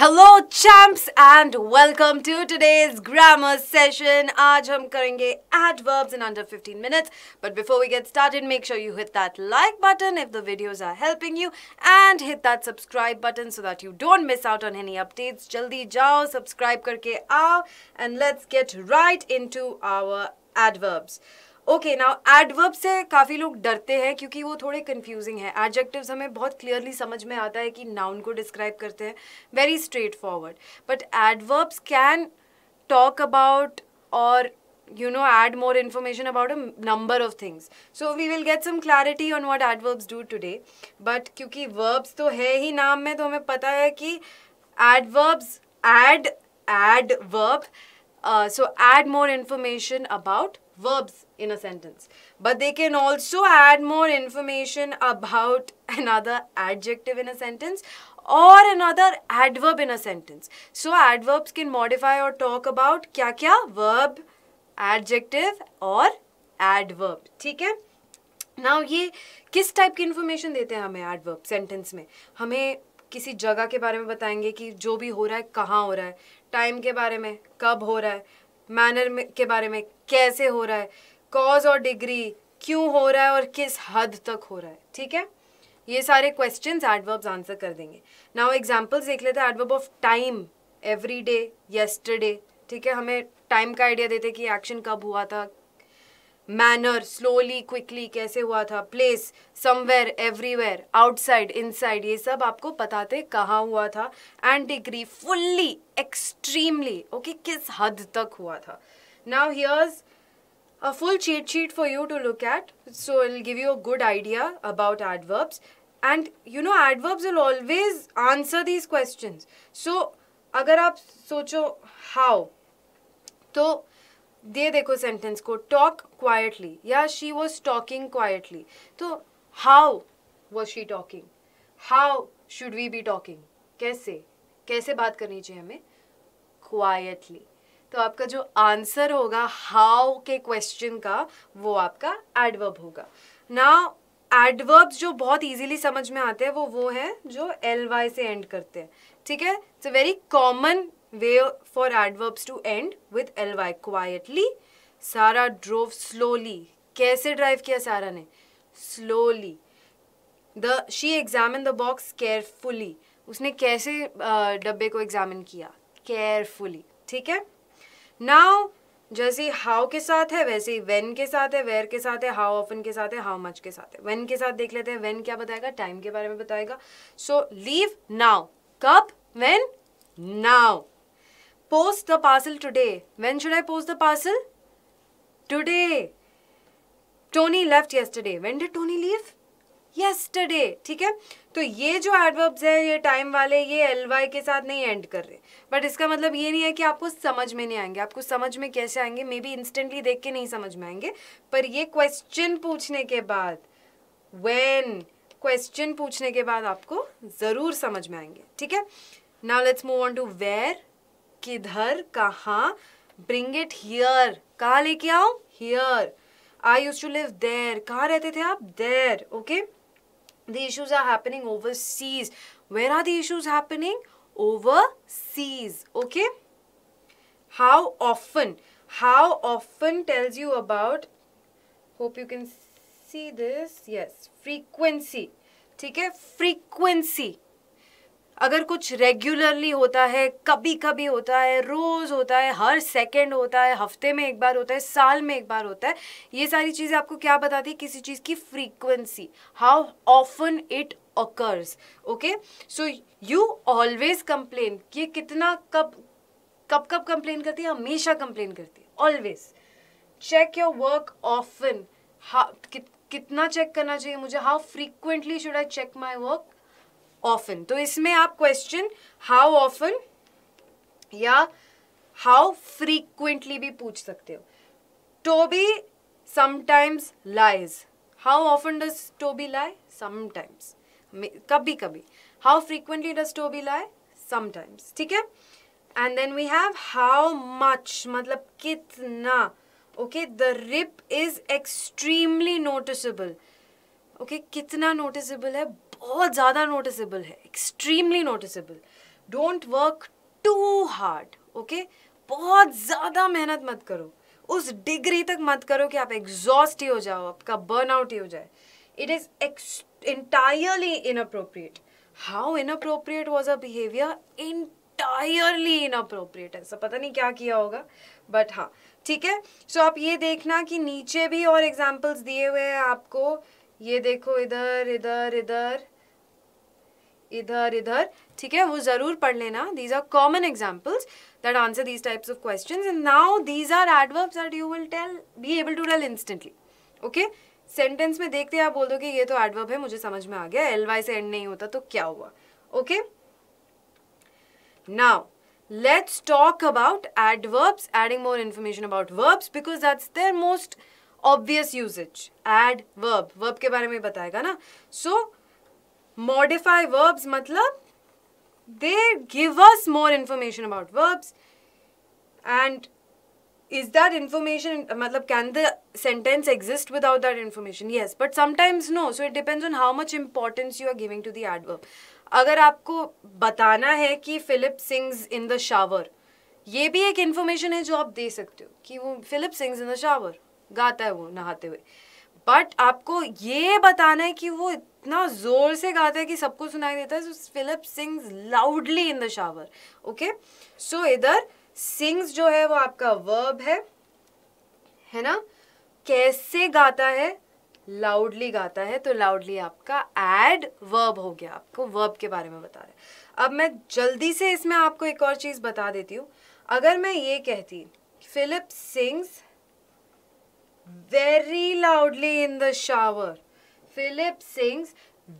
Hello champs and welcome to today's grammar session आज हम करेंगे adverbs in under 15 minutes but before we get started make sure you hit that like button if the videos are helping you and hit that subscribe button so that you don't miss out on any updates जल्दी जाओ subscribe करके आओ and let's get right into our adverbs okay now adverb से काफ़ी लोग डरते हैं क्योंकि वो थोड़े कंफ्यूजिंग है एडजेक्टिव्स हमें बहुत क्लियरली समझ में आता है कि नाउन को डिस्क्राइब करते हैं very straightforward but adverbs can talk about और you know add more information about a number of things so we will get some clarity on what adverbs do today but क्योंकि verbs तो है ही नाम में तो हमें पता है कि adverbs add add verb so add more information about verbs in a sentence. But they can also add more information about another adjective in a sentence or another adverb in a sentence. So adverbs can modify or talk about kya kya verb, adjective or adverb. theek hai now ye किस type की information देते हैं हमें adverb sentence में हमें किसी जगह के बारे में बताएंगे कि जो भी हो रहा है कहाँ हो रहा है टाइम के बारे में कब हो रहा है मैनर के बारे में कैसे हो रहा है कॉज और डिग्री क्यों हो रहा है और किस हद तक हो रहा है ठीक है ये सारे क्वेश्चन एडवर्ब्स आंसर कर देंगे नाउ एग्जाम्पल्स देख लेते हैं adverb of time every day ठीक है हमें टाइम का आइडिया देते कि एक्शन कब हुआ था मैनर स्लोली क्विकली कैसे हुआ था place somewhere everywhere outside inside ये सब आपको पता थे कहाँ हुआ था and degree fully extremely okay किस हद तक हुआ था now here's a full cheat cheat for you to look at so will give you a good idea about adverbs and you know adverbs will always answer these question so अगर आप सोचो how तो दे देखो sentence को talk quietly या she was talking quietly तो how was she talking how should we be talking कैसे कैसे बात करनी चाहिए हमें क्वाइटली तो आपका जो आंसर होगा हाउ के क्वेश्चन का वो आपका एडवर्ब होगा ना एडवर्ब्स जो बहुत इजीली समझ में आते हैं वो वो है जो एल वाई से एंड करते हैं ठीक है it's a very common where for adverbs to end with ly quietly सारा drove slowly कैसे drive किया सारा ने slowly the she examined the box carefully उसने कैसे डब्बे को एग्जामिन किया carefully ठीक है now जैसे हाउ के साथ है वैसे ही वेन के साथ है वेयर के साथ है हाउ ऑफन के साथ है हाउ मच के साथ है वेन के साथ देख लेते हैं वेन क्या बताएगा टाइम के बारे में बताएगा सो लीव नाउ कब when now Post the parcel today. When should I post the parcel? Today. Tony left yesterday. When did Tony leave? Yesterday. ठीक है तो ये जो एडवर्ब्स है ये टाइम वाले ये एल वाई के साथ नहीं एंड कर रहे बट इसका मतलब ये नहीं है कि आपको समझ में नहीं आएंगे आपको समझ में कैसे आएंगे मे बी इंस्टेंटली देख के नहीं समझ में आएंगे पर ये क्वेश्चन पूछने के बाद वेन क्वेश्चन पूछने के बाद आपको ज़रूर समझ में आएंगे ठीक है now let's move on to where किधर कहा ब्रिंग इट हियर कहा लेके आओ here I use to live there कहा रहते थे आप there okay the issues are happening overseas where are the issues happening overseas okay how often how often tells you about hope you can see this yes frequency ठीक है frequency अगर कुछ regularly होता है कभी कभी होता है रोज़ होता है हर सेकेंड होता है हफ्ते में एक बार होता है साल में एक बार होता है ये सारी चीज़ें आपको क्या बताती है किसी चीज़ की frequency how often it occurs okay so you always complain ये कितना कब कब कब कंप्लेन करती है हमेशा कंप्लेन करती है always check your work often कितना चेक करना चाहिए मुझे how frequently should I check my work often तो इसमें आप क्वेश्चन हाउ ऑफन या हाउ फ्रीक्वेंटली भी पूछ सकते हो Toby sometimes lies how often does Toby lie sometimes कभी कभी how frequently does Toby lie sometimes ठीक है and then we have how much मतलब कितना okay the rip is extremely noticeable okay कितना नोटिसबल है बहुत ज़्यादा नोटिसेबल है extremely noticeable don't work too hard okay बहुत ज़्यादा मेहनत मत करो उस डिग्री तक मत करो कि आप एग्जॉस्ट ही हो जाओ आपका बर्नआउट ही हो जाए it is ex entirely inappropriate. How inappropriate was her behavior? Entirely है ऐसा पता नहीं क्या किया होगा बट हाँ ठीक है सो so, आप ये देखना कि नीचे भी और एग्जाम्पल्स दिए हुए हैं आपको ये देखो इधर इधर इधर इधर इधर ठीक है वो ज़रूर पढ़ लेना these are common examples that answer these types of question and now these are adverbs that you will tell be able to tell instantly okay sentence में देखते हैं आप बोल दो कि ये तो एडवर्ब है मुझे समझ में आ गया एल वाई से एंड नहीं होता तो क्या हुआ okay now let's talk about adverbs adding more information about verbs because that's their most obvious usages add verb verb के बारे में बताएगा ना सो so मॉडिफाई वर्ब्स मतलब they give us more information about verbs and is that information मतलब can the sentence exist without that information yes but sometimes no so it depends on how much importance you are giving to the adverb अगर आपको बताना है कि Philip sings in the shower ये भी एक information है जो आप दे सकते हो कि वो Philip sings in the shower गाता है वो नहाते हुए बट आपको ये बताना है कि वो इतना जोर से गाता है कि सबको सुनाई देता है Philip sings loudly in the shower okay so इधर सिंग्स जो है वो आपका वर्ब है है ना कैसे गाता है लाउडली गाता है तो लाउडली आपका एड वर्ब हो गया आपको वर्ब के बारे में बता रहे अब मैं जल्दी से इसमें आपको एक और चीज़ बता देती हूँ अगर मैं ये कहती Philip sings very loudly in the shower. Philip sings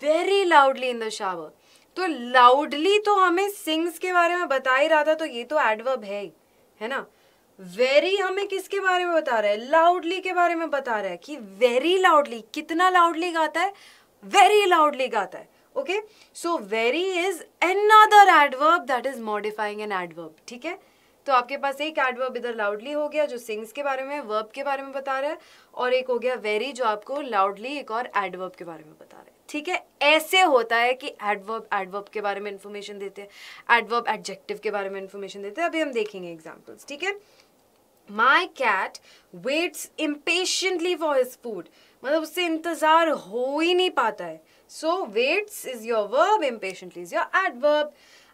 very loudly in the shower. तो loudly तो हमें sings के बारे में बता ही रहा था तो ये तो adverb है ही है ना वेरी हमें किसके बारे में बता रहा है लाउडली के बारे में बता रहा है कि वेरी लाउडली कितना लाउडली गाता है वेरी लाउडली गाता है okay so very is other adverb that is modifying an adverb ठीक है तो आपके पास एक एडवर्ब इधर लाउडली हो गया जो सिंग्स के बारे में वर्ब के बारे में बता रहा है और एक हो गया वेरी जो आपको लाउडली एक और एडवर्ब के बारे में बता रहा है ठीक है ऐसे होता है कि एडवर्ब एडवर्ब के बारे में इन्फॉर्मेशन देते हैं एडवर्ब एडजेक्टिव के बारे में इन्फॉर्मेशन देते हैं अभी हम देखेंगे एग्जाम्पल्स ठीक है my cat waits impatiently for his food मतलब उससे इंतज़ार हो ही नहीं पाता है so waits is your verb impatiently is your adverb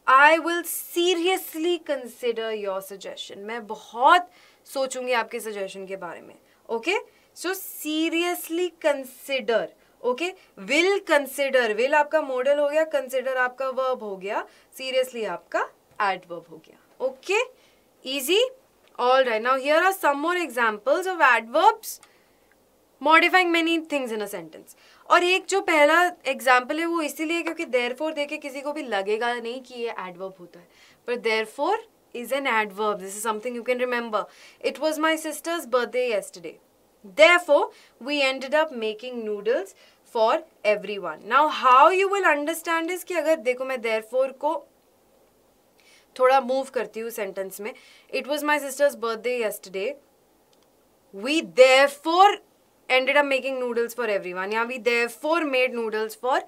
I will seriously consider your suggestion मैं बहुत सोचूंगी आपके सजेशन के बारे में okay so seriously consider okay will consider will आपका मॉडल हो गया कंसिडर आपका वर्ब हो गया सीरियसली आपका एडवर्ब हो गया okay easy all right now here are some more examples of adverbs modifying many things in a sentence और एक जो पहला एग्जाम्पल है वो इसीलिए क्योंकि देर फोर देखे किसी को भी लगेगा नहीं कि ये एडवर्ब होता है पर therefore is an adverb this is something you can remember it was my sister's birthday yesterday we ended up making noodles for everyone now how you will understand is कि अगर देखो मैं देर four को थोड़ा move करती हूँ sentence में it was my sister's birthday yesterday we therefore ended up making noodles for everyone या we therefore made noodles for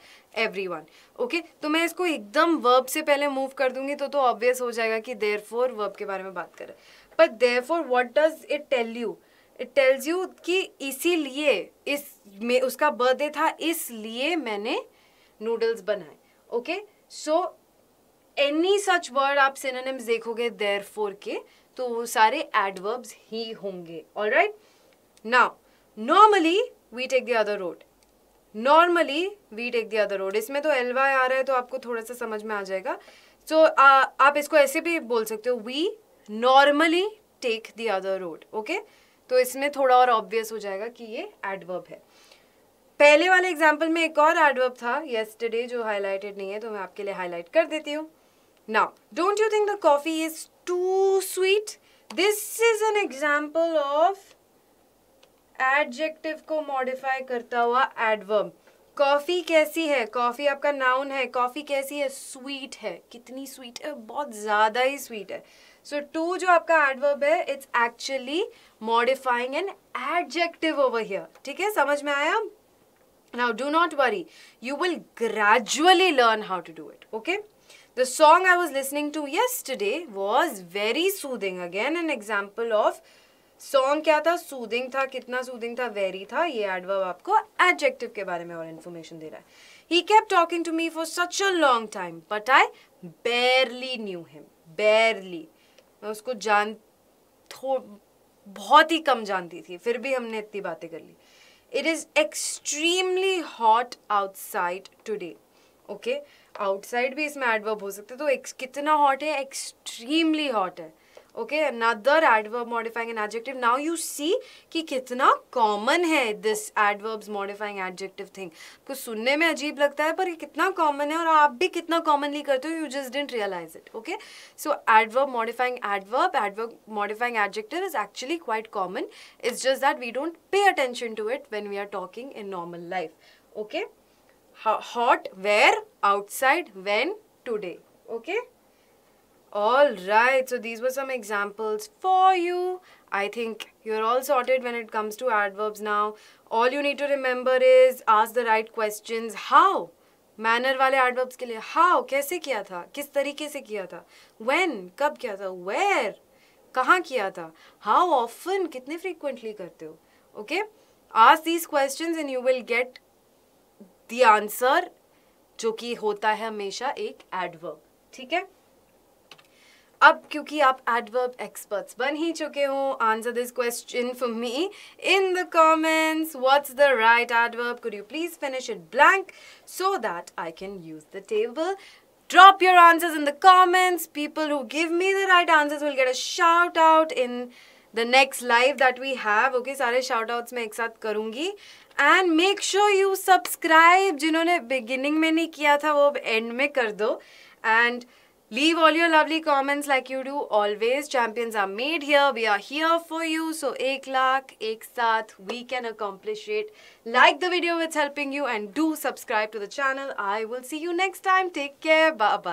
everyone okay okay? तो मैं इसको एकदम वर्ब से पहले मूव कर दूंगी तो तो ऑब्वियस हो जाएगा कि therefore वर्ब के बारे में बात करें but therefore what does it tell you it tells you कि इसीलिए इस में उसका बर्थडे था इसलिए मैंने नूडल्स बनाए okay so any such word आप सिनोनिम्स देखोगे देर फोर के तो वो सारे एडवर्ब्स ही होंगे all right now normally we take the other road normally we take the other road इसमें तो एल वाई आ रहा है तो आपको थोड़ा सा समझ में आ जाएगा सो so, आ, आप इसको ऐसे भी बोल सकते हो we normally take the other road okay तो इसमें थोड़ा और ऑब्वियस हो जाएगा कि ये एडवर्ब है पहले वाले एग्जाम्पल में एक और एडवर्ब था येस्टरडे जो हाईलाइटेड नहीं है तो मैं आपके लिए हाईलाइट कर देती हूँ now don't you think the coffee is too sweet this is an example of adjective को मॉडिफाई करता हुआ एडवर्ब कॉफ़ी कैसी है कॉफ़ी आपका नाउन है कॉफ़ी कैसी है स्वीट है कितनी स्वीट है बहुत ज़्यादा ही स्वीट है सो so, टू जो आपका एडवर्ब है it's actually modifying an adjective over here ठीक है समझ में आया now do not worry you will gradually learn how to do it okay the song I was listening to yesterday was very soothing again an example of song क्या था soothing था कितना soothing था वेरी था ये adverb आपको adjective के बारे में और इन्फॉर्मेशन दे रहा है he kept talking to me for such a long time but I barely knew him barely मैं उसको जान थो बहुत ही कम जानती थी फिर भी हमने इतनी बातें कर ली it is extremely hot outside today okay outside भी इसमें एडवर्ब हो सकते तो कितना हॉट है एक्सट्रीमली हॉट है okay another adverb modifying an adjective now you see कि कितना कॉमन है this adverbs modifying adjective thing आपको सुनने में अजीब लगता है पर ये कितना कॉमन है और आप भी कितना कॉमनली करते हो you just didn't realise it okay so adverb modifying adverb adverb modifying adjective is actually quite common it's just that we don't pay attention to it when we are talking in normal life okay hot where outside when today okay all right so these were some examples for you i think you're all sorted when it comes to adverbs now all you need to remember is ask the right questions how manner वाले adverbs के लिए how कैसे किया था किस तरीके से किया था व्हेन कब किया था वेयर कहाँ किया था हाउ ऑफन कितने फ्रीक्वेंटली करते हो ओके आज these question and you will get the answer जो कि होता है हमेशा एक एडवर्ब ठीक है अब क्योंकि आप एडवर्ब एक्सपर्ट्स बन ही चुके हो answer this question for me in the comments what's the right adverb could you please finish it blank so that I can use the table drop your answers in the comments people who give me the right answers will get a shout out in the next live that we have okay सारे shout outs मैं एक साथ करूँगी and make sure you subscribe जिन्होंने beginning में नहीं किया था वो अब एंड में कर दो and Leave all your lovely comments like you do always. Champions are made here. We are here for you. So, ek lakh, ek saath, we can accomplish it. Like the video, it's helping you and do subscribe to the channel. I will see you next time. Take care. Bye-bye.